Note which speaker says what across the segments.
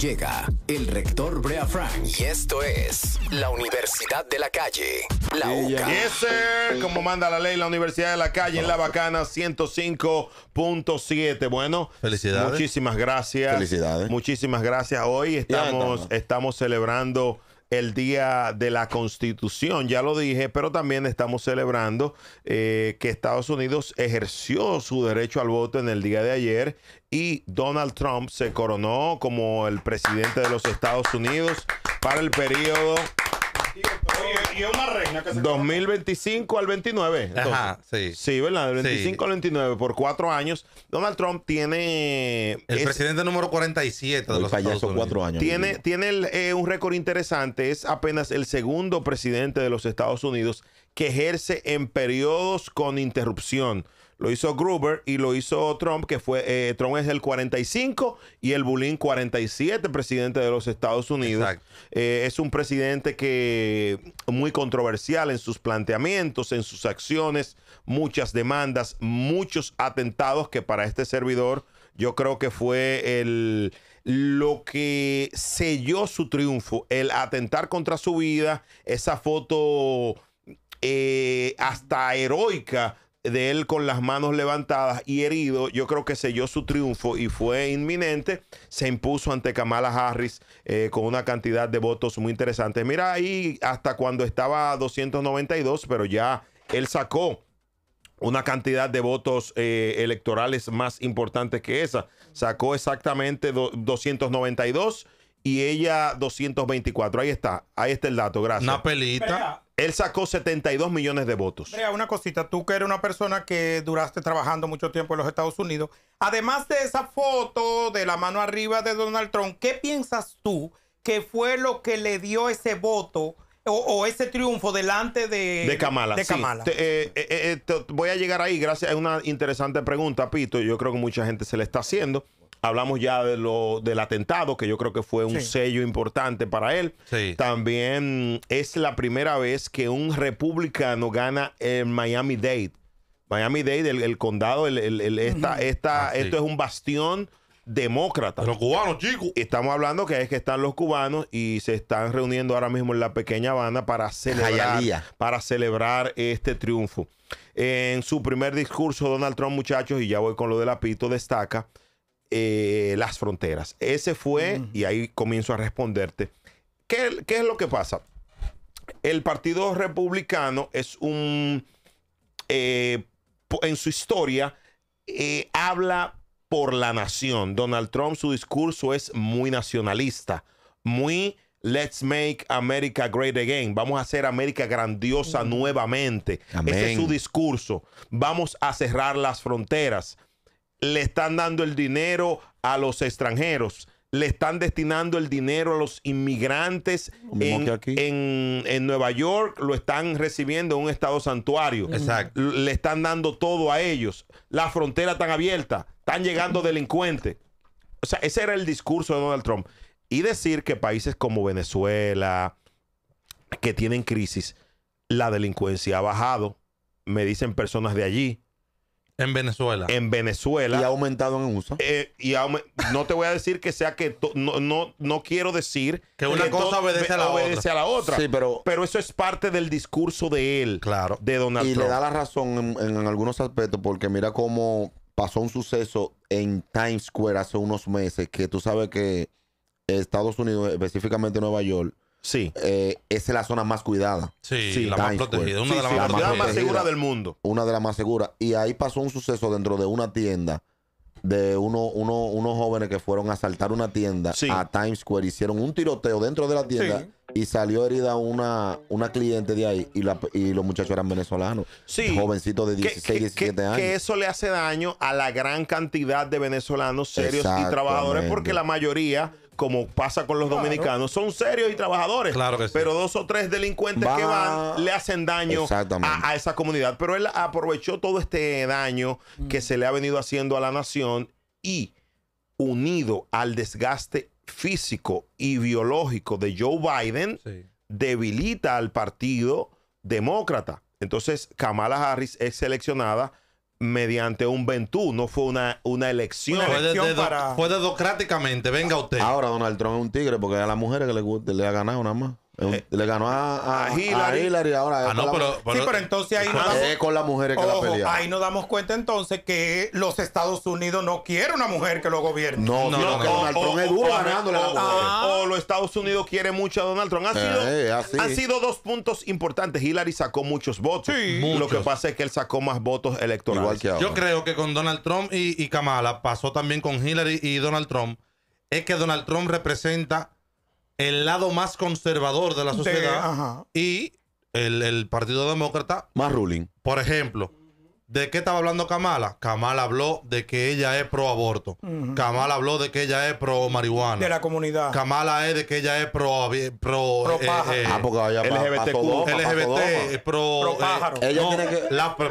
Speaker 1: llega el rector Brea Frank.
Speaker 2: Y esto es la Universidad de la
Speaker 1: Calle, la UCA. Como manda la ley, la Universidad de la Calle en La Bacana 105.7. Bueno, felicidades. Muchísimas gracias. Felicidades. Muchísimas gracias. Hoy estamos, estamos celebrando el Día de la Constitución, ya lo dije, pero también estamos celebrando eh, que Estados Unidos ejerció su derecho al voto en el día de ayer y Donald Trump se coronó como el presidente de los Estados Unidos para el periodo
Speaker 3: y, una
Speaker 1: 2025 al 29. Ajá, sí. Sí, ¿verdad? Del 25 al 29, por cuatro años. Donald Trump tiene. El presidente número 47 de los Estados Unidos. cuatro años. Tiene, tiene eh, un récord interesante. Es apenas el segundo presidente de los Estados Unidos que ejerce en periodos con interrupción lo hizo Gruber y lo hizo Trump, que fue, eh, Trump es el 45 y el Bulín 47, presidente de los Estados Unidos. Eh, es un presidente que muy controversial en sus planteamientos, en sus acciones, muchas demandas, muchos atentados que para este servidor yo creo que fue el lo que selló su triunfo, el atentar contra su vida, esa foto eh, hasta heroica de él con las manos levantadas y herido, yo creo que selló su triunfo y fue inminente. Se impuso ante Kamala Harris eh, con una cantidad de votos muy interesante. Mira ahí hasta cuando estaba 292, pero ya él sacó una cantidad de votos eh, electorales más importantes que esa. Sacó exactamente 292 y ella 224. Ahí está, ahí está el dato, gracias. Una
Speaker 4: pelita.
Speaker 1: Él sacó 72 millones de votos.
Speaker 3: Mira, una cosita, tú que eres una persona que duraste trabajando mucho tiempo en los Estados Unidos, además de esa foto de la mano arriba de Donald Trump, ¿qué piensas tú que fue lo que le dio ese voto o, ese triunfo delante de, de Kamala? Eh,
Speaker 1: eh, eh, voy a llegar ahí, gracias. Es una interesante pregunta, Pito. Yo creo que mucha gente se le está haciendo. Hablamos ya de lo, del atentado, que yo creo que fue un sello importante para él. También es la primera vez que un republicano gana en Miami Dade. Miami Dade, el, condado, el, el, esta, ah, esto es un bastión demócrata. Los cubanos, chicos. Estamos hablando que es que están los cubanos y se están reuniendo ahora mismo en la pequeña Habana para celebrar, para celebrar este triunfo. En su primer discurso, Donald Trump, muchachos, y ya voy con lo de la pito, destaca eh, las fronteras. Ese fue, y ahí comienzo a responderte, ¿qué, es lo que pasa? El Partido Republicano es un... Eh, en su historia eh, habla por la nación. Donald Trump, su discurso es muy nacionalista, muy let's make America great again. Vamos a hacer América grandiosa nuevamente. Ese es su discurso. Vamos a cerrar las fronteras le están dando el dinero a los extranjeros, le están destinando el dinero a los inmigrantes en, Nueva York, lo están recibiendo en un estado santuario, Exacto. le están dando todo a ellos, la frontera tan abierta, están llegando delincuentes. O sea, ese era el discurso de Donald Trump. Y decir que países como Venezuela, que tienen crisis, la delincuencia ha bajado, me dicen personas de allí
Speaker 4: en Venezuela.
Speaker 1: En Venezuela. Y ha aumentado en uso. Eh, y no te voy a decir que sea que. no, no, quiero decir. Que una cosa obedece, a la, otra. a la, otra. Sí, pero. Pero eso es parte del discurso de él. Claro. De Donald y le da la razón en, en algunos aspectos, porque mira cómo pasó un suceso en Times Square hace unos meses que tú sabes que Estados Unidos, específicamente Nueva York, Sí. Eh, esa es la zona más cuidada. Sí, la más protegida. Una de las más, seguras del mundo. Una de las más seguras. Y ahí pasó un suceso dentro de una tienda de unos jóvenes que fueron a asaltar una tienda a Times Square. Hicieron un tiroteo dentro de la tienda y salió herida una, una cliente de ahí y, los muchachos eran venezolanos. Sí. Jovencitos de 16, 17 años. Que eso le hace daño a la gran cantidad de venezolanos serios y trabajadores porque la mayoría como pasa con los dominicanos, son serios y trabajadores. Claro Pero dos o tres delincuentes que van le hacen daño a, esa comunidad. Pero él aprovechó todo este daño que mm. se le ha venido haciendo a la nación y unido al desgaste físico y biológico de Joe Biden, debilita al partido demócrata. Entonces, Kamala Harris es seleccionada mediante un ventú, no fue una, una elección.
Speaker 4: fue, democráticamente venga usted. Ahora Donald Trump es un tigre porque a las mujeres que le, le ha ganado nada más. Eh, le ganó a, Hillary.
Speaker 1: sí, pero entonces ahí Ahí
Speaker 3: nos damos cuenta entonces que los Estados Unidos no quieren una mujer que lo gobierne. No, no, no, Donald Trump
Speaker 1: o los Estados Unidos Quieren mucho a Donald Trump. Han eh, eh, sido, dos puntos importantes. Hillary sacó muchos votos. Lo que pasa es que él sacó más votos electorales. Yo
Speaker 4: creo que con Donald Trump y Kamala pasó también con Hillary y Donald Trump. Es que Donald Trump representa el lado más conservador de la sociedad y el, Partido Demócrata. Más ruling. Por ejemplo, ¿de qué estaba hablando Kamala? Kamala habló de que ella es pro aborto. Kamala habló de que ella es pro marihuana. De la comunidad. Kamala es de que ella es pro. Eh, pro, pro eh, eh, ah, LGBT, LGBT pro.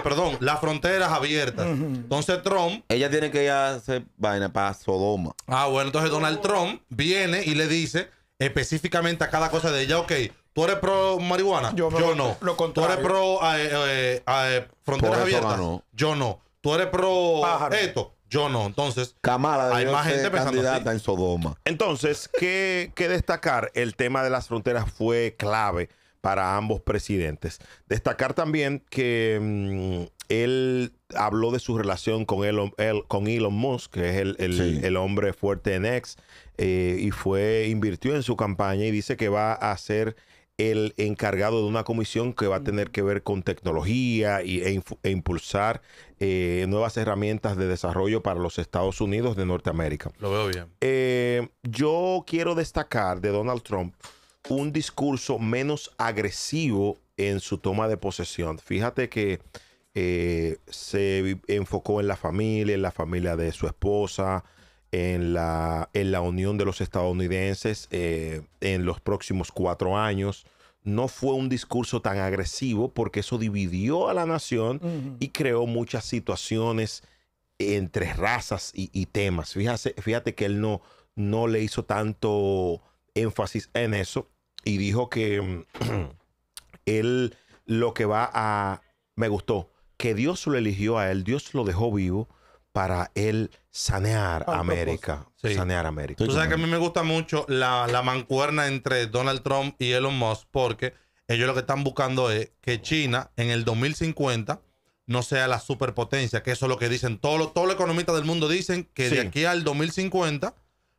Speaker 4: perdón, las fronteras abiertas. Entonces Trump. Ella tiene que ir a hacer vaina para Sodoma. Ah, bueno, entonces Donald Trump viene y le dice específicamente a cada cosa de ella, ok, tú eres pro marihuana, yo, no. Tú eres pro eh, eh, eh, fronteras abiertas, yo no. Tú eres pro esto, yo no. Entonces, hay más gente pensando en Sodoma. Entonces,
Speaker 1: ¿qué, destacar? El tema de las fronteras fue clave para ambos presidentes. Destacar también que mm, él habló de su relación con Elon, con Elon Musk, que es el, hombre fuerte en ex eh, y fue, invirtió en su campaña y dice que va a ser el encargado de una comisión que va a tener que ver con tecnología y, e, e impulsar eh, nuevas herramientas de desarrollo para los Estados Unidos de Norteamérica. Lo veo bien. Eh, yo quiero destacar de Donald Trump un discurso menos agresivo en su toma de posesión. Fíjate que eh, se enfocó en la familia, en la familia de su esposa, en la, en la unión de los estadounidenses eh, en los próximos cuatro años. No fue un discurso tan agresivo porque eso dividió a la nación y creó muchas situaciones entre razas y, temas. Fíjate, fíjate que él no, no le hizo tanto énfasis en eso y dijo que él lo que va a... Me gustó que Dios lo eligió a él, Dios lo dejó vivo para él sanear América. Sanear América. Tú sabes que a
Speaker 4: mí me gusta mucho la, mancuerna entre Donald Trump y Elon Musk porque ellos lo que están buscando es que China en el 2050 no sea la superpotencia, que eso es lo que dicen todos los, los economistas del mundo dicen que de aquí al 2050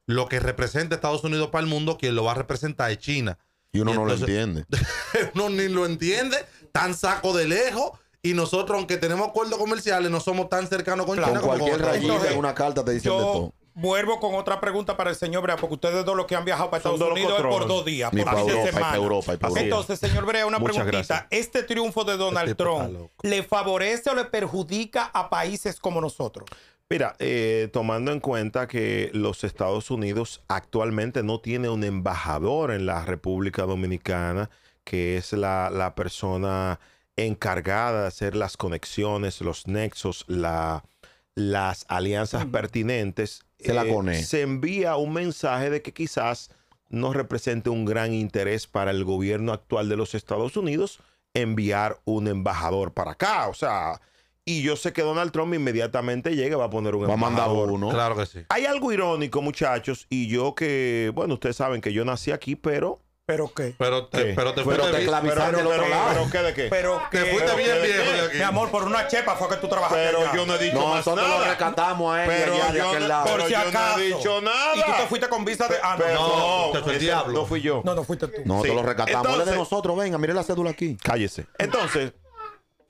Speaker 4: lo que representa Estados Unidos para el mundo, quien lo va a representar es China.
Speaker 1: Y uno no lo entiende.
Speaker 4: uno ni lo entiende, tan saco de lejos y nosotros, aunque tenemos acuerdos comerciales, no somos tan cercanos con China cualquier como cualquier rayita en una carta te dicen de todo. Vuelvo con otra pregunta para el señor Brea, porque ustedes dos los
Speaker 3: que han viajado para Estados Unidos es por dos días, por fin semanas. Entonces, señor Brea, una preguntita. ¿Este triunfo de Donald este Trump le favorece o le perjudica a países como nosotros?
Speaker 1: Mira, eh, tomando en cuenta que los Estados Unidos actualmente no tiene un embajador en la República Dominicana, que es la, la persona encargada de hacer las conexiones, los nexos, las alianzas pertinentes, se, la eh, se envía un mensaje de que quizás no represente un gran interés para el gobierno actual de los Estados Unidos enviar un embajador para acá. O sea, y yo sé que Donald Trump inmediatamente llega, va a poner un va embajador. mandar uno. Claro que sí. Hay algo irónico, muchachos, y yo que, bueno, ustedes saben que yo nací aquí, pero ¿Pero
Speaker 4: qué? Pero te, ¿Qué? Pero te pero Pero, otro pero,
Speaker 1: qué de qué? Pero que, te fuiste bien viejo Mi amor,
Speaker 3: por una chepa fue que tú trabajaste. Pero yo no he dicho no, más nada. No, Nosotros lo rescatamos a él pero de aquel lado. yo no he dicho nada. Y tú te fuiste con vista de ah, no, no, el diablo. No fui yo. No, no fuiste tú. No, te lo rescatamos. no es de
Speaker 1: nosotros, venga, mire la cédula aquí. Cállese. Entonces,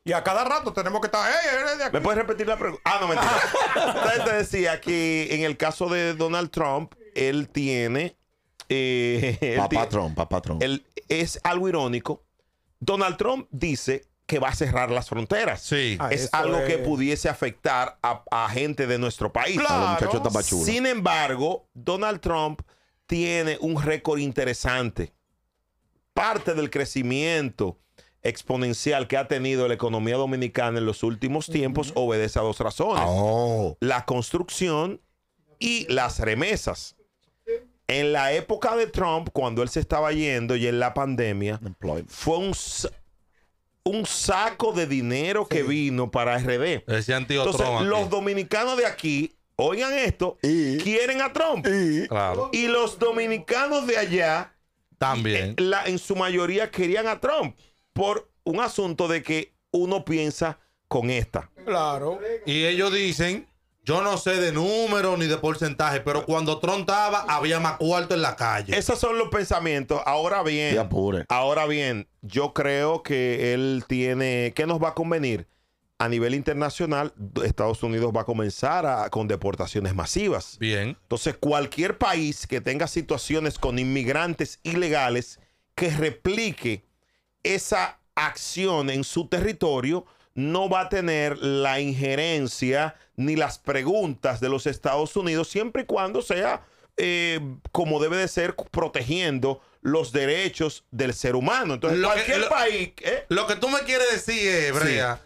Speaker 1: y a cada rato tenemos que estar. de aquí. ¿Me puedes repetir la pregunta? Ah, no, mentira. Entonces te decía que en el caso de Donald Trump, él tiene eh, papá Trump, papá Trump. es algo irónico. Donald Trump dice que va a cerrar las fronteras. Sí. Ah, es algo que pudiese afectar a, gente de nuestro país. Sin embargo, Donald Trump tiene un récord interesante. Parte del crecimiento exponencial que ha tenido la economía dominicana en los últimos tiempos obedece a dos razones. Ah, oh. La construcción y las remesas. En la época de Trump, cuando él se estaba yendo y en la pandemia, fue un, saco de dinero que vino para RD.
Speaker 4: Entonces, los
Speaker 1: dominicanos de aquí, oigan esto, quieren a Trump. Y, los dominicanos de allá también. Eh, en su mayoría querían a Trump por
Speaker 4: un asunto de que uno piensa con esta. Claro. Y ellos dicen yo no sé de número ni de porcentaje, pero ah. cuando Trump estaba, había más cuarto en la calle. Esos son los pensamientos. Ahora bien,
Speaker 1: ahora bien, yo creo que él tiene. ¿Qué nos va a convenir? A nivel internacional, Estados Unidos va a comenzar a, con deportaciones masivas. Bien. Entonces, cualquier país que tenga situaciones con inmigrantes ilegales que replique esa acción en su territorio no va a tener la injerencia ni las preguntas de los Estados Unidos siempre y cuando sea eh, como debe de ser protegiendo los derechos del ser humano. Entonces, lo cualquier que,
Speaker 4: país... ¿eh? Lo que tú me quieres decir, eh, Brea,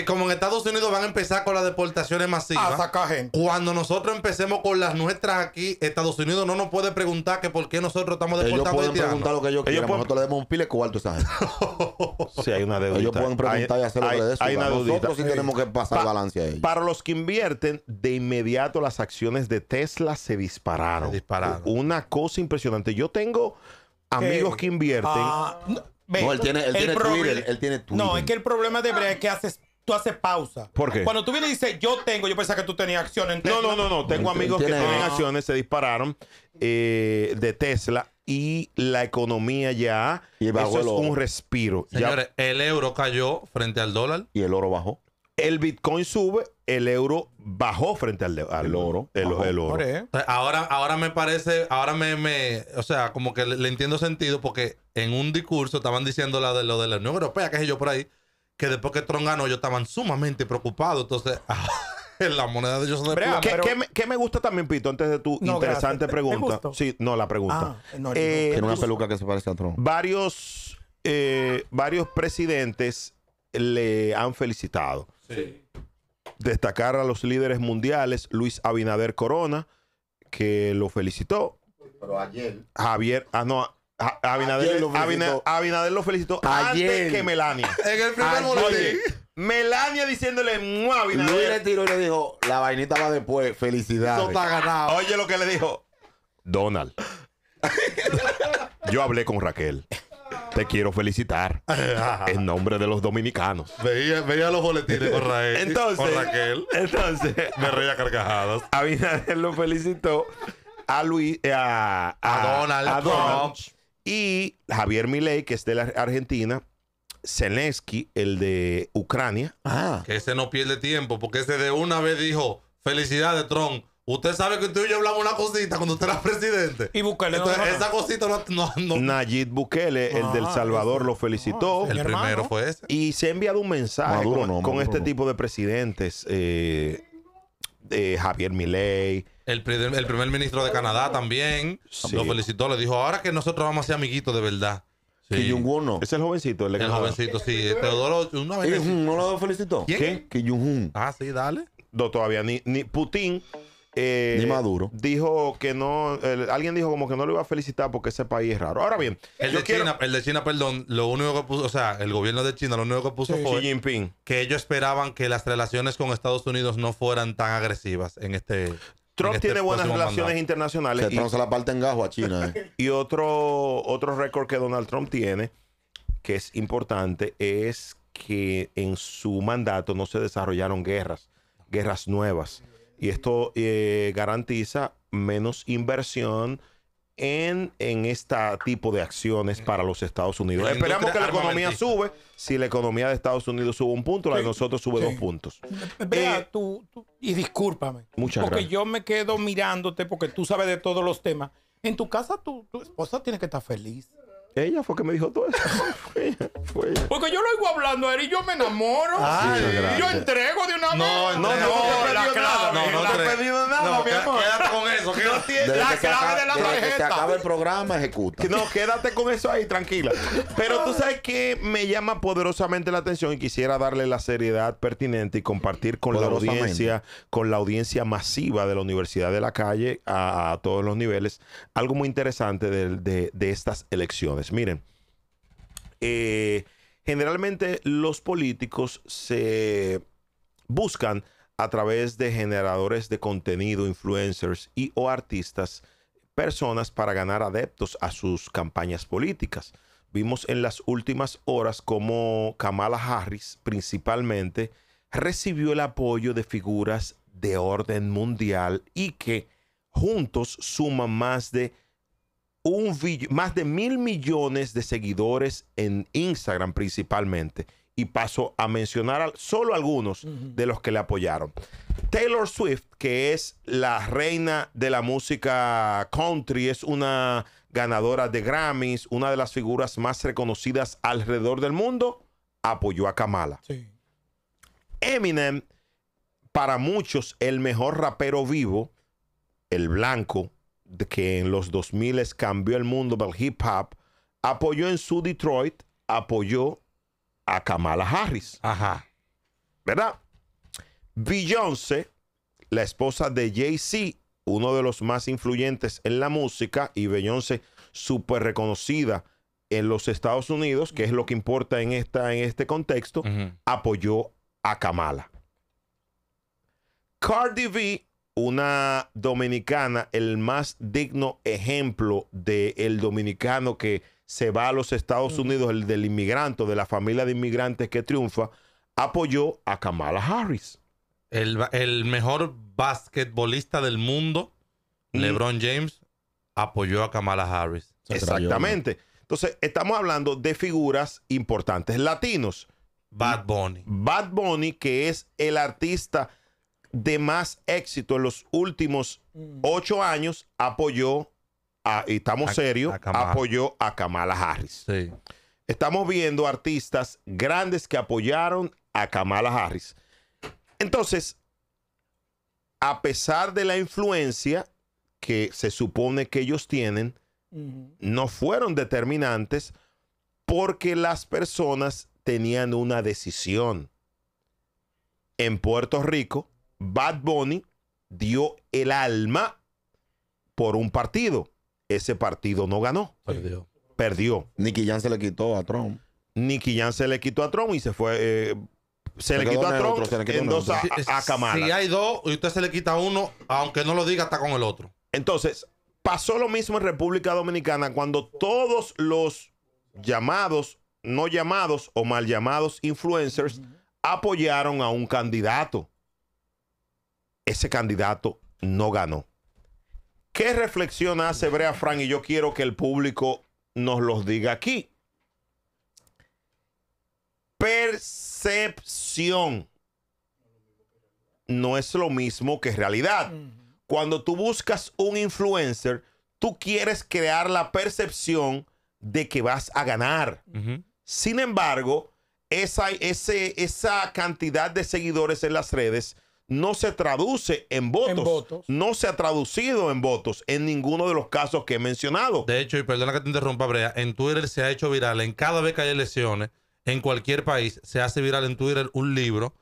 Speaker 4: que como en Estados Unidos van a empezar con las deportaciones masivas. A sacar gente. Cuando nosotros empecemos con las nuestras aquí, Estados Unidos no nos puede preguntar que por qué nosotros estamos deportando ellos pueden preguntar lo que ellos, ellos Nosotros le demos
Speaker 1: un pile cuarto a esa gente. sí, hay una deuda. Ellos pueden preguntar y hacer lo que de eso. Hay una nosotros sí tenemos que pasar balance ahí.
Speaker 4: Para los que invierten,
Speaker 1: de inmediato las acciones de Tesla se dispararon. Se dispararon. Una cosa impresionante. Yo tengo amigos que invierten... Ah, no. él tiene, el tiene él tiene Twitter. No, es que
Speaker 3: el problema de Brea es que haces tú haces pausa. ¿Por qué? Cuando tú vienes y dices, yo tengo, yo pensaba que tú tenías acciones No, no, no, no. Tengo amigos que tienen acciones,
Speaker 1: se dispararon eh, de Tesla y la economía ya. eso es un respiro.
Speaker 4: Señores, el euro cayó frente al dólar. Y el oro bajó.
Speaker 1: El Bitcoin sube, el euro bajó frente al, oro. El, oro.
Speaker 4: Ahora, ahora me parece, ahora me, me o sea, como que le, entiendo sentido porque en un discurso estaban diciendo la de, lo de la Unión Europea, que es yo por ahí que después que Tron ganó, ellos estaban sumamente preocupados. Entonces, ah, en la moneda de ellos se ¿Qué,
Speaker 1: ¿qué, me, gusta también, Pito, antes de tu interesante pregunta? Sí, no, la pregunta. Ah, eh, en una peluca que se parece a Tron. Varios, eh, varios presidentes le han felicitado. Sí. Destacar a los líderes mundiales, Luis Abinader Corona, que lo felicitó. Pero ayer. Javier, ah, no, Ah, Abinader, lo lo felicitó antes que Melania. en el primer boletín. Melania diciéndole mua Abinader. Luis le tiró y le dijo, la vainita va después, felicidades. Eso está ganado. Oye lo que le dijo Donald. Yo hablé con Raquel. Te quiero felicitar en nombre de los dominicanos. Veía, veía los boletines con Raquel. Entonces, con Raquel. entonces me reía carcajadas. Abinader lo felicitó a Luis, eh, a, a, Donald, a Donald y Javier Milei, que es de la Argentina, Zelensky, el de Ucrania. Ah.
Speaker 4: Que ese no pierde tiempo, porque ese de una vez dijo, Felicidades Trump. Usted sabe que tú y yo hablamos una cosita cuando usted era presidente. Y Bukele. Entonces, esa
Speaker 1: cosita no, no, Bukele, el del ah, Salvador, lo felicitó. Ah, el, primero fue ese. Y se ha enviado un mensaje con, este tipo de presidentes. Eh, Javier Milei.
Speaker 4: El, primer, el primer ministro de Canadá también lo felicitó, le dijo, ahora que nosotros vamos a ser amiguitos de verdad. Sí. Kim Es el jovencito. El, el jovencito, sí. Teodoro, ¿No lo felicitó? ¿Quién? Kim jong Ah, sí, dale. No, todavía
Speaker 1: ni, ni Putin ni eh, Maduro. Dijo que no. alguien dijo como que no lo iba a felicitar porque ese país es raro. Ahora bien.
Speaker 4: El, de, China, perdón, lo único que puso. O sea, el gobierno de China, lo único que puso fue. Que ellos esperaban que las relaciones con Estados Unidos no fueran tan agresivas en este. Trump este tiene buenas relaciones internacionales. Se, Trump se
Speaker 1: la parte en gajo a China. Eh. Y otro, otro récord que Donald Trump tiene, que es importante, es que en su mandato no se desarrollaron guerras, guerras nuevas y esto eh, garantiza menos inversión. En, en este tipo de acciones para los Estados Unidos. Esperamos que la economía sube. Si la economía de Estados Unidos sube un punto, la de nosotros sube dos puntos.
Speaker 3: Vea, eh, tú, y discúlpame. Muchas porque yo me quedo mirándote porque tú sabes de todos los temas. En tu casa, tu, tu esposa tiene que estar feliz.
Speaker 1: Ella fue que me dijo todo eso.
Speaker 3: yo lo oigo hablando a él y yo me enamoro. y ah, yo entrego de una vez No, no, no, No,
Speaker 4: no, no he pedido nada, mi amor. Quédate con eso. la clave de la tarjeta. acaba el
Speaker 1: programa, ejecuta. No, quédate con eso ahí, tranquila. Pero tú sabes que me llama poderosamente la atención y quisiera darle la seriedad pertinente y compartir con la audiencia, con la audiencia masiva de la Universidad de la Calle a, todos los niveles, algo muy interesante de, de estas elecciones. Miren. Eh, Generalmente los políticos se buscan a través de generadores de contenido, influencers y o artistas, personas para ganar adeptos a sus campañas políticas. Vimos en las últimas horas cómo Kamala Harris principalmente recibió el apoyo de figuras de orden mundial y que juntos suman más de un más de mil millones de seguidores en Instagram principalmente. Y paso a mencionar solo algunos de los que le apoyaron. Taylor Swift, que es la reina de la música country, es una ganadora de Grammys, una de las figuras más reconocidas alrededor del mundo, apoyó a Kamala. Eminem, para muchos, el mejor rapero vivo, el blanco, que en los 2000 cambió el mundo del hip hop, apoyó en su Detroit, apoyó a Kamala Harris. Ajá. ¿Verdad? Beyoncé, la esposa de Jay-Z, uno de los más influyentes en la música, y Beyoncé súper reconocida en los Estados Unidos, que es lo que importa en, esta, en este contexto, apoyó a Kamala. Cardi B una dominicana, el más digno ejemplo del dominicano que se va a los Estados Unidos, el del inmigrante, de la familia de
Speaker 4: inmigrantes que triunfa, apoyó a Kamala Harris. El, mejor basquetbolista del mundo, mm. LeBron James, apoyó a Kamala Harris. Exactamente.
Speaker 1: Entonces, estamos hablando de figuras importantes latinos. Bad Bunny. Bad Bunny, que es el artista de más éxito en los últimos mm. ocho años apoyó, a, y estamos serios, apoyó a Kamala Harris. Estamos viendo artistas grandes que apoyaron a Kamala Harris. Entonces, a pesar de la influencia que se supone que ellos tienen, no fueron determinantes porque las personas tenían una decisión. En Puerto Rico, Bad Bunny dio el alma por un partido. Ese partido no ganó. Perdió. Perdió. Nicky Jan se le quitó a Trump. Nicky Jan se le quitó a
Speaker 4: Trump y se fue. Eh,
Speaker 1: se, le quitó a Trump en dos a, a, Si
Speaker 4: hay dos y usted se le quita uno, aunque no lo diga, está con el otro. Entonces, pasó lo mismo en República
Speaker 1: Dominicana cuando todos los llamados, no llamados o mal llamados influencers apoyaron a un candidato ese candidato no ganó. ¿Qué reflexión hace Brea Frank? Y yo quiero que el público nos los diga aquí. Percepción no es lo mismo que realidad. Cuando tú buscas un influencer, tú quieres crear la percepción de que vas a ganar. Sin embargo, esa, esa cantidad de seguidores en las redes no se traduce en votos, No se ha traducido en votos en ninguno de los casos que he mencionado.
Speaker 4: De hecho, y perdona que te interrumpa, Brea, en Twitter se ha hecho viral en cada vez que hay elecciones, en cualquier país, se hace viral en Twitter un libro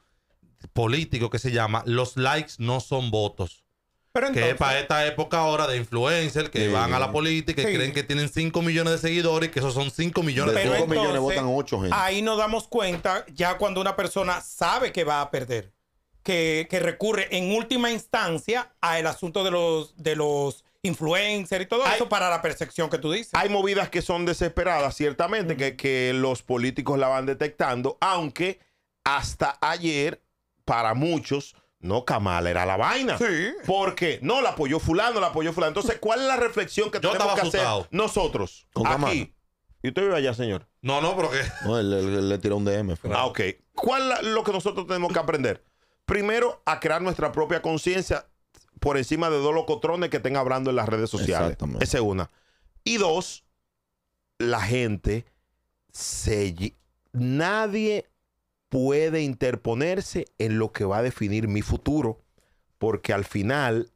Speaker 4: político que se llama Los likes no son votos. Pero que es para esta época ahora de influencers que van a la política y creen que tienen 5 millones de seguidores, y que esos son 5 millones de, votos. 5 millones votan 8 gente.
Speaker 3: Ahí nos damos cuenta ya cuando una persona sabe que va a perder que, recurre en última instancia al asunto de los, de los influencers y todo eso para la percepción que
Speaker 1: tú dices. Hay movidas que son desesperadas, ciertamente, que, los políticos la van detectando, aunque hasta ayer, para muchos, no, Kamala era la vaina. Sí. Porque no la apoyó fulano, la apoyó fulano. Entonces, ¿cuál es la reflexión que tenemos que hacer nosotros aquí? ¿Y usted vive allá, señor? No, no, porque... No, él, le tiró un DM. Ah, ok. ¿Cuál es lo que nosotros tenemos que aprender? primero a crear nuestra propia conciencia por encima de dos locotrones que estén hablando en las redes sociales. Esa es una. Y dos, la gente Nadie puede interponerse en lo que va a definir mi futuro, porque al final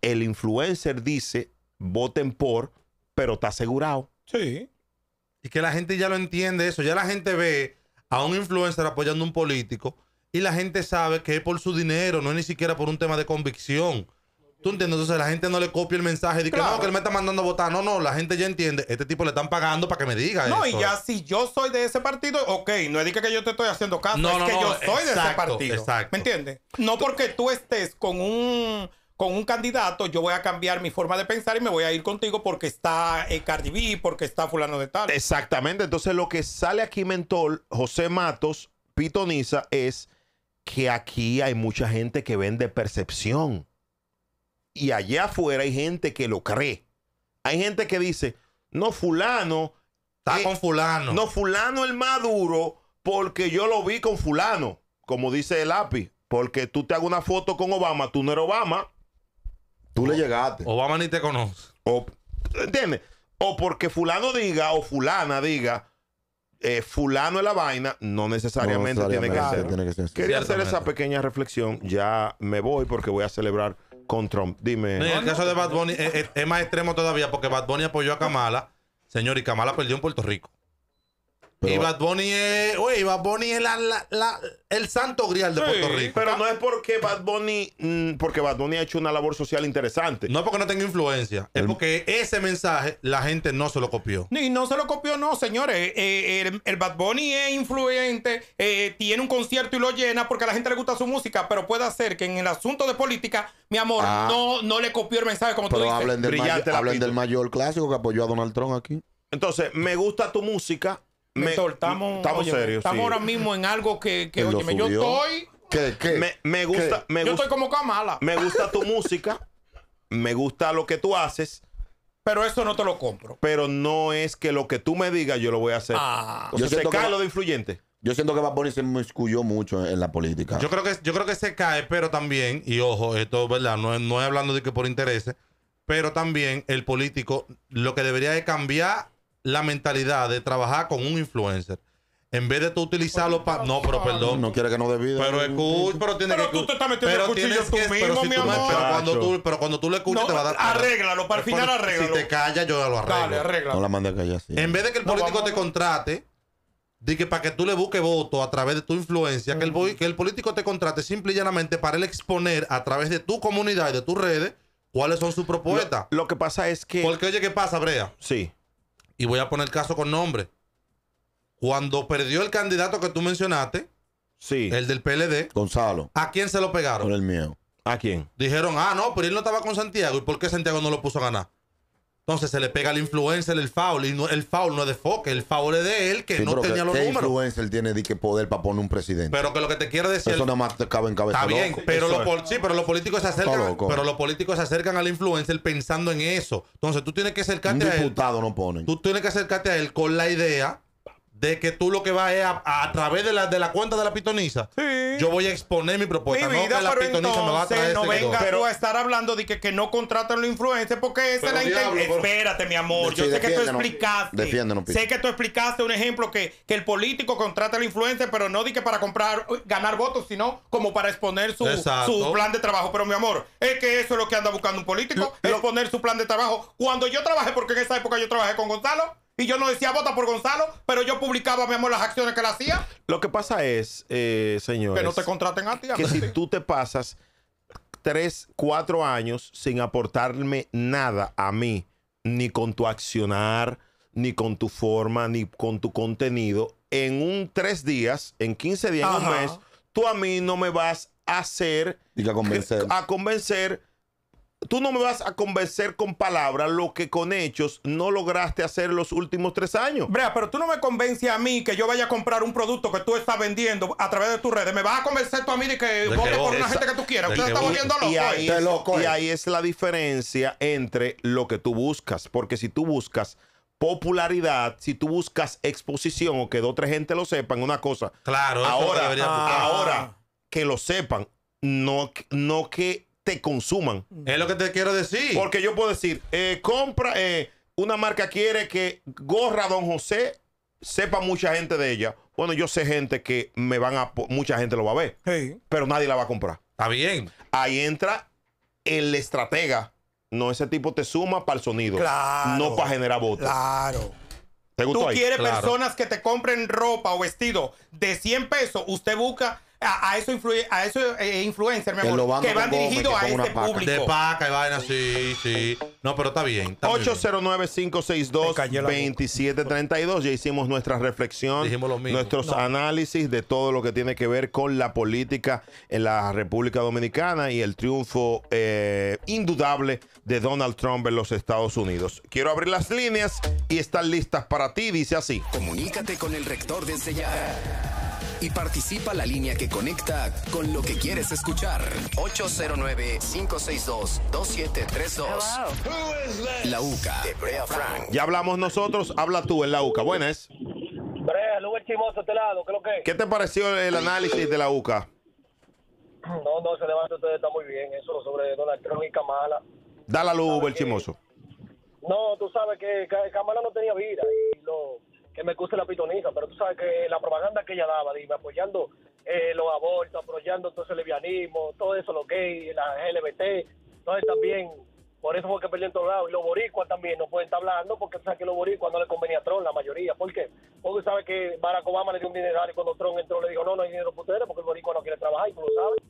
Speaker 1: el influencer dice, voten por,
Speaker 4: pero está asegurado. Sí. Y que la gente ya lo entiende eso, ya la gente ve a un influencer apoyando a un político y la gente sabe que es por su dinero, no es ni siquiera por un tema de convicción. ¿Tú entiendes? Entonces la gente no le copia el mensaje de que no, que él me está mandando a votar. No, no, la gente ya entiende. Este tipo le están pagando para que me diga eso. No, y ya si yo soy de ese partido, ok, no es que yo te estoy haciendo caso, es que yo soy de ese partido. Exacto. ¿Me entiendes? No porque tú
Speaker 3: estés con un con un candidato, yo voy a cambiar mi forma de pensar y me voy a ir contigo porque
Speaker 1: está eh, Cardi B, porque está fulano de tal. Exactamente. Entonces lo que sale aquí, mentor, José Matos, pitoniza, es que aquí hay mucha gente que vende percepción. Y allá afuera hay gente que lo cree. Hay gente que dice, no, fulano. Está eh, con fulano. No, fulano el maduro porque yo lo vi con fulano, como dice el API. Porque tú te hagas una foto con Obama, tú no eres Obama. Tú le llegaste.
Speaker 4: Obama ni te conoce. O,
Speaker 1: ¿Entiendes? O porque fulano diga o fulana diga, eh, fulano es la vaina, no necesariamente, tiene, que ser. Quería hacer esa pequeña reflexión. Ya me voy porque voy a celebrar con Trump. Dime. el caso
Speaker 4: de Bad Bunny es, eh, eh, es, más extremo todavía porque Bad Bunny apoyó a Kamala. Señor, y Kamala perdió en Puerto Rico y Bad Bunny es, Bad Bunny es el santo grial de Puerto Rico. Pero ah. no es porque Bad Bunny,
Speaker 1: mm, porque Bad Bunny ha hecho una labor social interesante. No es porque no tenga influencia, es porque ese mensaje
Speaker 4: la gente no se lo copió.
Speaker 3: Ni no se lo copió, no, señores. Eh,
Speaker 1: eh, el, Bad Bunny es
Speaker 3: influyente. Eh, tiene un concierto y lo llena porque a la gente le gusta su música, pero puede ser que en el asunto de política, mi amor, ah. no, no le copió el mensaje como tú dices. hablen
Speaker 1: del mayor clásico que apoyó a Donald Trump aquí. Entonces, me gusta tu música, me, estamos, ahora
Speaker 3: mismo en algo que, que yo estoy.
Speaker 1: me, gusta, me, estoy como
Speaker 3: Kamala. Me
Speaker 1: gusta tu música. Me gusta lo que tú haces. Pero eso no te lo compro. Pero no es que lo que tú me digas yo lo voy a hacer. Ah, yo se cae lo de influyente.
Speaker 4: Yo siento que Bad Bunny se excluyó mucho en, la política. Yo creo que yo creo que se cae, pero también, y ojo, esto verdad, no, no es hablando de que por intereses, pero también el político lo que debería de cambiar la mentalidad de trabajar con un influencer. En vez de tú utilizarlo para. No, pero perdón. No quiere que no debida. Pero escucha, pero tiene que. Pero tú te estás metiendo el cuchillo tú mismo, pero cuando, tú, pero cuando tú le escuches, te va a dar. Arréglalo, para el final Si te callas, yo lo arreglo. Dale, arréglalo. No la mande a callar, así. En vez de que el político te contrate, di que para que tú le busques voto a través de tu influencia, que, el, que el político te contrate simple y llanamente para él exponer a través de tu comunidad y de tus redes cuáles son sus propuestas. Lo, lo que pasa es que. Porque, oye, ¿qué pasa, Brea? Sí y voy a poner caso con nombre. Cuando perdió el candidato que tú mencionaste, sí. el del PLD, Gonzalo, ¿a quién se lo pegaron? Con el mío. ¿A quién? Dijeron, ah, no, pero él no estaba con Santiago. ¿Y por qué Santiago no lo puso a ganar? Entonces se le pega al influencer el foul y no, el foul no es de Foque, el foul es de él que no tenía los números. ¿Qué influencer
Speaker 1: tiene de que poder para poner un presidente? Pero que lo que te quiero decir. Eso nada más te cabe en cabeza. Está bien, pero los
Speaker 4: sí, pero los políticos se acercan, pero los políticos se acercan al influencer pensando en eso. Entonces tú tienes que acercarte a él.
Speaker 1: diputado no ponen.
Speaker 4: Tú tienes que acercarte a él con la idea de que tú lo que vas es a, través de la, de la cuenta de la pitoniza. Sí. Yo voy a exponer mi propuesta. Mi vida, no la pitoniza va a traer. Este no venga pero, a
Speaker 3: estar hablando de que, que no contratan los influencers porque esa es la intención. Espérate, mi amor. yo sé que tú explicaste. sé que tú explicaste un ejemplo que, que el político contrata la influencia, pero no di que para comprar, ganar votos, sino como para exponer su, su, plan de trabajo. Pero mi amor, es que eso es lo que anda buscando un político, exponer su plan de trabajo. Cuando yo trabajé, porque en esa época yo trabajé con Gonzalo. Y yo no decía vota por Gonzalo, pero yo publicaba, mi amor, las acciones que él hacía.
Speaker 1: Lo que pasa es, eh, señores. Que no te
Speaker 3: contraten a ti. Que si
Speaker 1: tú te pasas tres, cuatro años sin aportarme nada a mí, ni con tu accionar, ni con tu forma, ni con tu contenido, en un tres días, en 15 días, en un mes, tú a mí no me vas a hacer. Y a convencer. A convencer tú no me vas a convencer con palabras lo que con hechos no lograste hacer los últimos tres años. Brea, pero tú no me convences a mí que yo vaya a comprar un
Speaker 3: producto que tú estás vendiendo a través de tus redes. Me vas a convencer tú a mí de que vote por una gente que tú quieras. Usted está volviendo eh. loco. Y eh.
Speaker 1: ahí, es, la diferencia entre lo que tú buscas. Porque si tú buscas popularidad, si tú buscas exposición o que o tres gente lo sepan, una cosa.
Speaker 4: Claro, ahora, ahora ah.
Speaker 1: que lo sepan, no, no que te consuman.
Speaker 4: Es lo que te quiero decir. Porque yo puedo decir, eh, compra, eh,
Speaker 1: una marca quiere que gorra Don José sepa mucha gente de ella. Bueno, yo sé gente que me van a, mucha gente lo va a ver, pero nadie la va a comprar.
Speaker 4: Está bien. Ahí
Speaker 1: entra el estratega. No, ese tipo te suma para el sonido, claro, no para generar votos.
Speaker 3: Claro.
Speaker 1: ¿Te Tú quieres personas
Speaker 3: que te compren ropa o vestido de 100 pesos, usted busca a, eso influye, eso eh, eh, influencer, mi que, que van dirigidos a este público.
Speaker 4: De paca y vaina, sí, sí. No, pero está bien.
Speaker 1: 809-562-2732. Ya hicimos nuestra reflexión, nuestros análisis de todo lo que tiene que ver con la política en la República Dominicana y el triunfo eh, indudable de Donald Trump en los Estados Unidos. Quiero abrir las líneas y están listas para ti, dice así. Comunícate
Speaker 2: con el rector de enseñanza y participa la línea que conecta con lo que quieres escuchar. 809-562-2732. La UCA de Brea Frank.
Speaker 1: Ya hablamos nosotros, habla tú en la UCA. Buenas.
Speaker 2: Brea, Luber Chimoso, este lado,
Speaker 1: ¿Qué te pareció el análisis de la UCA?
Speaker 2: No, no, se levanta usted, está muy bien. Eso sobre Donald Trump y Kamala.
Speaker 1: Dale a luz, el Chimoso.
Speaker 2: No, tú sabes que Kamala no tenía vida y lo que me guste la pitoniza, pero tú sabes que la propaganda que ella daba, dime, apoyando eh, los abortos, apoyando entonces ese lesbianismo, todo eso, los gays, la LGBT, entonces también, por eso fue que perdió en todos lados, y los boricuas también no pueden estar hablando, porque tú sabes que los boricuas no le convenía a Trump, la mayoría, ¿por qué? Porque sabes que Barack Obama le dio un dinero y cuando Trump entró le dijo, no, no hay dinero para ustedes, porque el
Speaker 1: boricua no quiere trabajar, y tú lo sabes.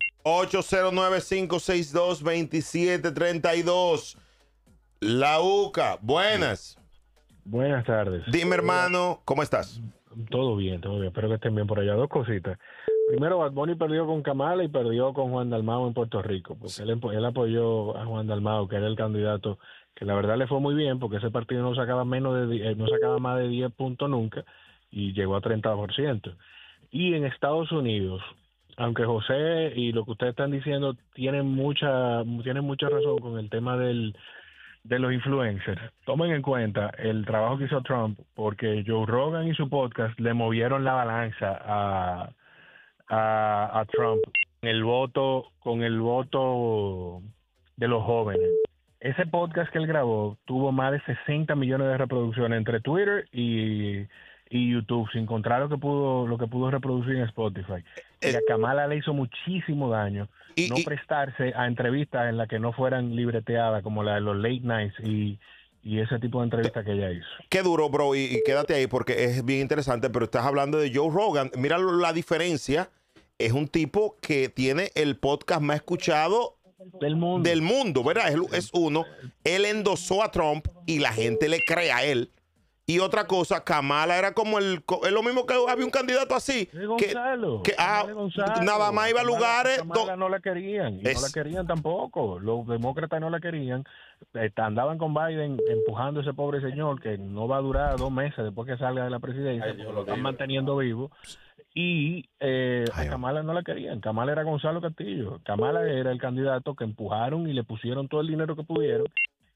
Speaker 1: 809-562-2732 La UCA, buenas.
Speaker 5: Buenas tardes. Dime, hermano, ¿cómo estás? Todo bien, todo bien. Espero que estén bien por allá. Dos cositas. Primero, Bad Bunny perdió con Kamala y perdió con Juan Dalmao en Puerto Rico, pues él, apoyó a Juan Dalmao, que era el candidato, que la verdad le fue muy bien, porque ese partido no sacaba, menos de, eh, no sacaba más de 10 puntos nunca y llegó a 30%. Y en Estados Unidos, aunque José y lo que ustedes están diciendo tienen mucha, tienen mucha razón con el tema del de los influencers. Tomen en cuenta el trabajo que hizo Trump porque Joe Rogan y su podcast le movieron la balanza a, Trump con el voto con el voto de los jóvenes. Ese podcast que él grabó tuvo más de 60 millones de reproducciones entre Twitter y, y YouTube, sin contar lo que pudo lo que pudo reproducir en Spotify y a eh, Kamala le hizo muchísimo daño no prestarse a entrevistas en las que no fueran libreteadas, como la de los late nights y, ese tipo de entrevistas que ella hizo.
Speaker 1: Qué duro, bro, y, quédate ahí porque es bien interesante, pero estás hablando de Joe Rogan. Mira la diferencia. Es un tipo que tiene el podcast más escuchado del mundo, del mundo ¿verdad? es uno. Él endosó a Trump y la gente le cree a él. Y otra cosa, Kamala era como el. Es lo mismo que había un candidato así. Gonzalo, que, ah, nada más iba a lugares.
Speaker 5: no la querían. no la querían tampoco. Los demócratas no la querían. Andaban con Biden empujando a ese pobre señor que no va a durar dos meses después que salga de la presidencia. lo, están manteniendo vivo y eh, a Kamala no la querían. Kamala era Gonzalo Castillo. Kamala uh. era el candidato que empujaron y le pusieron todo el dinero que pudieron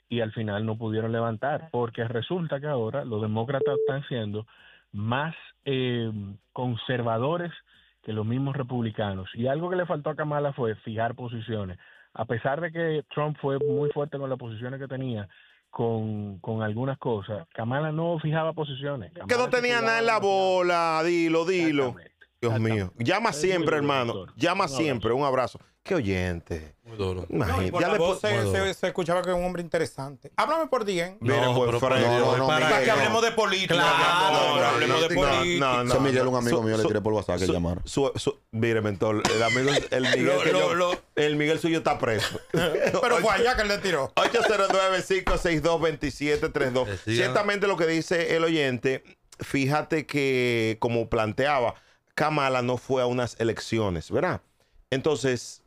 Speaker 5: y al final no pudieron levantar, porque resulta que ahora los demócratas están siendo más eh, conservadores que los mismos republicanos. Y algo que le faltó a Kamala fue fijar posiciones. A pesar de que Trump fue muy fuerte con las posiciones que tenía, con, con algunas cosas, Kamala no fijaba posiciones. que
Speaker 1: no tenía nada en la bola, dilo, dilo. Dios mío. Llama siempre, hermano. Llama siempre. Un abrazo. Qué oyente. Muy duro. No, ya se,
Speaker 3: escuchaba que era un hombre interesante. Háblame por bien.
Speaker 1: No, Miren, pues, para, no, no, que hablemos de política. Claro, no, hablemos de política. No, no, Miguel, un amigo mío, le tiré por WhatsApp que llamar. mire, mentor, el amigo, el Miguel, el Miguel suyo está preso. Pero fue allá que le tiró. 809-562-2732. Eh, Ciertamente lo que dice el oyente, fíjate que, como planteaba, Kamala no fue a unas elecciones, ¿verdad? Entonces,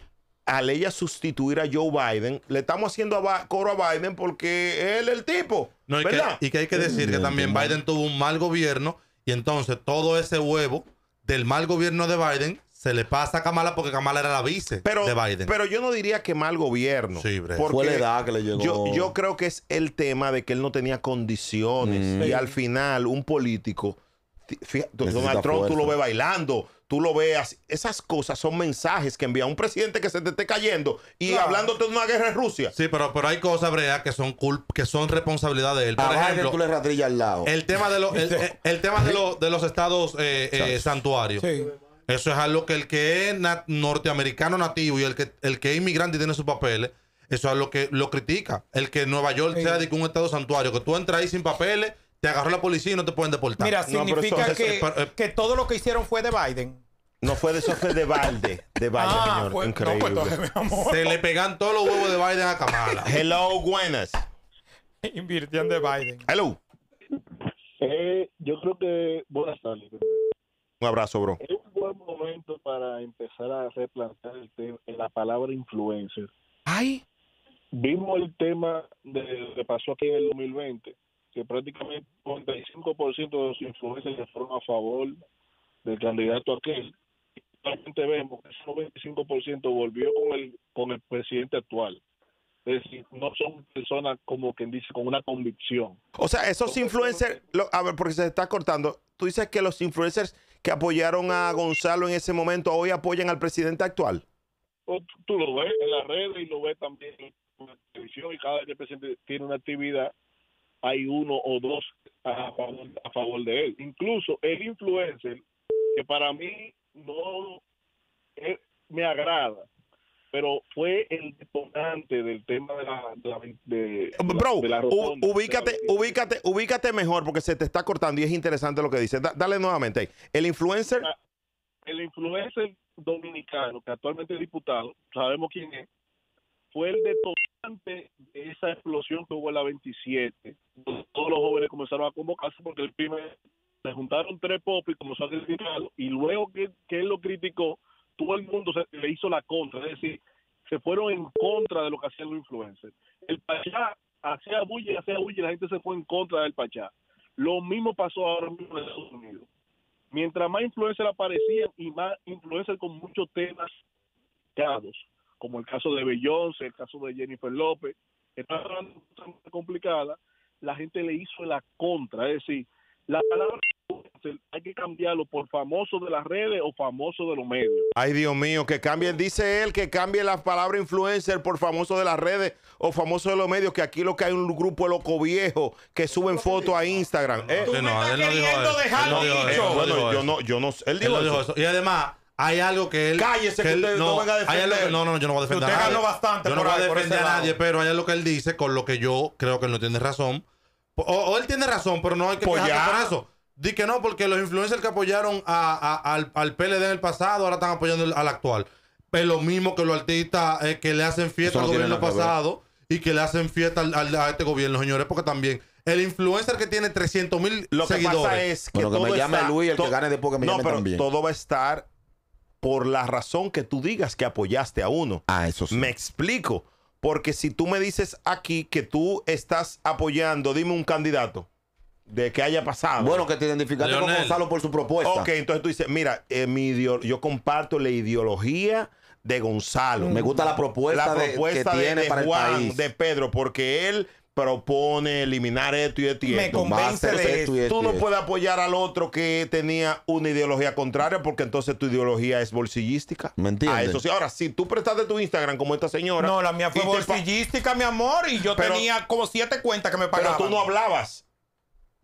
Speaker 1: al ella sustituir
Speaker 4: a Joe Biden,
Speaker 1: le estamos haciendo a coro a Biden porque él es el tipo.
Speaker 4: No, y, ¿verdad? Que, y que hay que decir que también Biden tuvo un mal gobierno y entonces todo ese huevo del mal gobierno de Biden se le pasa a Kamala porque Kamala era la vice pero, de Biden. Pero yo no diría que mal gobierno. Sí, Fue la edad que le llegó. Yo,
Speaker 1: creo que es el tema de que él no tenía condiciones. Mm. Y al final, un político Donald Trump tú lo ves bailando, tú lo veas. Esas cosas son mensajes que envía un presidente que se te esté cayendo y hablando
Speaker 4: hablándote de una guerra en Rusia. Sí, pero, pero hay cosas, Brea, que son que son responsabilidad de él. Por ejemplo, tú le al lado. El tema de, los el, tema de, estados eh, eh, santuarios. Eso es algo que el que es norteamericano nativo y el que, el que es inmigrante y tiene sus papeles, eso es lo que lo critica. El que Nueva York sea un estado santuario, que tú entras ahí sin papeles te agarró la policía y no te pueden deportar. Mira, significa eh, que, todo lo que hicieron fue de Biden. No fue de eso, fue de balde. De ah, balde, señor. Pues, Increíble. Se le
Speaker 3: pegan
Speaker 1: todos los huevos de Biden a Kamala. Hello, buenas. invirtieron de Biden. Hello. Eh, yo creo que a tardes. Un abrazo, bro.
Speaker 2: Es un buen momento para empezar a replantear el tema, la palabra influencer. Ay. Vimos el tema de, lo que pasó aquí en el 2020 que prácticamente el ciento de los influencers fueron a favor del candidato aquel. actualmente vemos que ese 95% volvió con el, con el presidente actual. Es decir, no son personas como quien dice, con una convicción.
Speaker 1: O sea, esos influencers, a ver, porque se está cortando, tú dices que los influencers que apoyaron a Gonzalo en ese momento hoy apoyan al presidente actual.
Speaker 2: Tú, tú lo ves en las redes y lo ves también en la televisión y cada vez que el presidente tiene una actividad hay uno o dos a favor, de él. Incluso el influencer, que para mí no me agrada, pero fue el detonante del tema de la, de Bro, ubícate,
Speaker 1: ubícate, ubícate mejor porque se te está cortando y es interesante lo que dice. dale nuevamente. El influencer. Ah,
Speaker 2: el influencer dominicano, que actualmente es diputado, sabemos quién es, fue el detonante de esa explosión que hubo en la 27. Todos los jóvenes comenzaron a convocarse porque el primer se juntaron tres pop y comenzó a criticarlo. Y luego que, que, él lo criticó, todo el mundo se, le hizo la contra. Es decir, se fueron en contra de lo que hacían los influencers. El Pachá hacía bulla y hacía bulla la gente se fue en contra del Pachá. Lo mismo pasó ahora mismo en Estados Unidos. Mientras más influencers aparecían y más influencers con muchos temas, como el caso de bellón el caso de Jennifer López, está hablando complicada, la gente le hizo la contra, es decir, la palabra hay que cambiarlo por famoso de las redes o famoso de los medios.
Speaker 1: Ay, Dios mío, que cambien, dice él, que cambie la palabra influencer por famoso de las redes o famoso de los medios, que aquí lo que hay un grupo de loco viejo que suben
Speaker 4: fotos a Instagram. ¿eh? él no yo no, yo no, él eso. Y además, hay algo que él. Cállese que, él, usted no, no venga a defender. no, no, yo no voy a defender a nadie. Ganó bastante yo no va a defender a nadie, pero hay algo que él dice con lo que yo creo que él no tiene razón. O, él tiene razón, pero no hay que pues apoyar eso. Dice que no, porque los influencers que apoyaron al, PLD en el pasado ahora están apoyando al actual. Es lo mismo que los artistas eh, que le hacen fiesta al gobierno pasado y que le hacen fiesta a este gobierno, señores, porque también el influencer que tiene 300 mil seguidores. Lo que pasa es que, bueno, que me llame Luis, el que gane después que me no, pero Todo va a
Speaker 1: estar por la razón que tú digas que apoyaste a uno. Ah, eso sí. Me explico. Porque si tú me dices aquí que tú estás apoyando, dime un candidato de que haya pasado. Bueno, que te identificaste con Gonzalo por su propuesta. Ok, entonces tú dices, mira, eh, yo comparto la ideología de Gonzalo. Me gusta la propuesta, de, que tiene para el país. de Pedro, porque él propone eliminar esto y esto y esto. Me convence de esto. Tú no puedes apoyar al otro que tenía una ideología contraria porque entonces tu ideología es bolsillística. Mentira. eso sí. Ahora, si tú prestaste tu Instagram como esta señora. No,
Speaker 3: la mía fue bolsillística, mi amor, y yo tenía como siete cuentas que me pagaban. Pero tú no hablabas.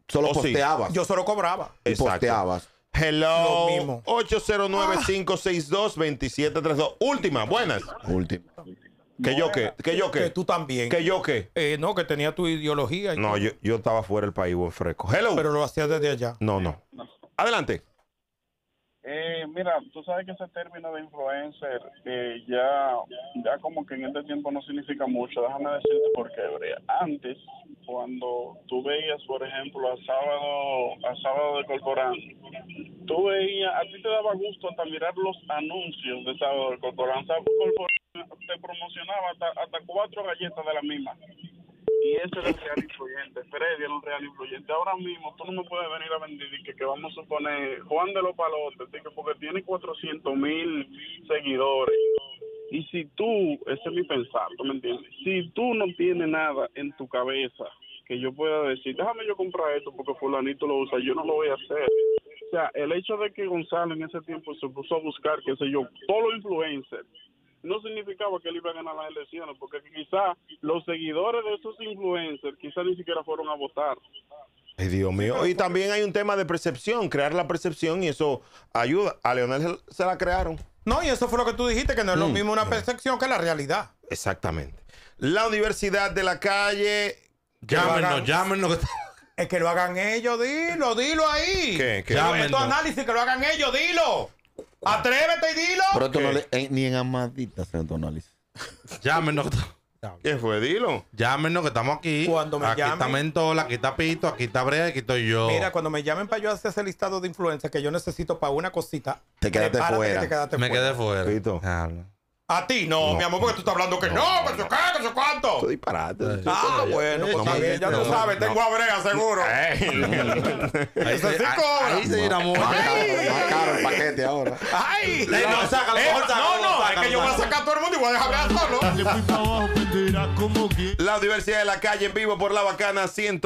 Speaker 1: Solo posteabas. Yo solo cobraba. Y posteabas. Hello. 809-562-2732. Última, buenas. Última. Que yo qué, que yo qué. Que tú también. Que yo qué. Eh, no, que tenía tu ideología. no, yo, yo estaba fuera del país, buen fresco. Hello. Pero lo hacías desde allá. No, no. Adelante.
Speaker 6: Eh, mira, tú sabes que ese término de influencer eh, ya, ya como que en este tiempo no significa mucho. Déjame decirte por qué, Antes, cuando tú veías, por ejemplo, a sábado, a sábado de Corporán, tú veías, a ti te daba gusto hasta mirar los anuncios de sábado de Corporán. Corporán te promocionaba hasta, cuatro galletas de la misma. Y ese era el real influyente. Freddy era un real influyente. Ahora mismo tú no me puedes venir a vender y que, vamos a poner Juan de los Palotes, porque tiene 400 mil seguidores. Y si tú, ese es mi pensar, me entiendes? Si tú no tienes nada en tu cabeza que yo pueda decir, déjame yo comprar esto porque fulanito lo usa, yo no lo voy a hacer. O sea, el hecho de que Gonzalo en ese tiempo se puso a buscar, qué sé yo, todos los influencers no significaba que él iba a ganar las elecciones, porque quizás los seguidores de esos influencers quizás ni siquiera fueron a votar.
Speaker 1: Ay, Dios mío. Y también hay un tema de percepción, crear la percepción y eso ayuda. A Leonel se la crearon. No, y eso fue lo que tú dijiste, que no es lo mm. mismo una percepción que la realidad.
Speaker 4: Exactamente.
Speaker 3: La Universidad de la Calle. Llámenos, llámenos. Es que lo hagan ellos, dilo, dilo ahí. Llámenos. Tu análisis, que lo hagan ellos, dilo. Atrévete y dilo. Pero esto no le-
Speaker 4: eh, ni en amadita se lo analiza. Llámenos. ¿Qué fue? Dilo. Llámenos que estamos aquí. aquí está Mentola, aquí está Pito, aquí está Brea, aquí estoy yo. Mira,
Speaker 3: cuando me llamen para yo hacer ese listado de influencia que yo necesito para una cosita, Te quedaste fuera. me quedé
Speaker 4: fuera. Pito.
Speaker 3: A ti no, mi amor, porque tú estás hablando que no, no que qué, se cuánto. Tú disparate.
Speaker 1: Ah, bueno, pues ya tú sabes, tengo a
Speaker 3: brea seguro.
Speaker 1: Ese sí cobra. Ahí se Más caro el paquete ahora. Ay, no, sácalo, No, no, eh, es que yo voy a sacar
Speaker 3: a todo el mundo y voy a dejar a
Speaker 1: solo. La diversidad de la calle en vivo por la bacana 100.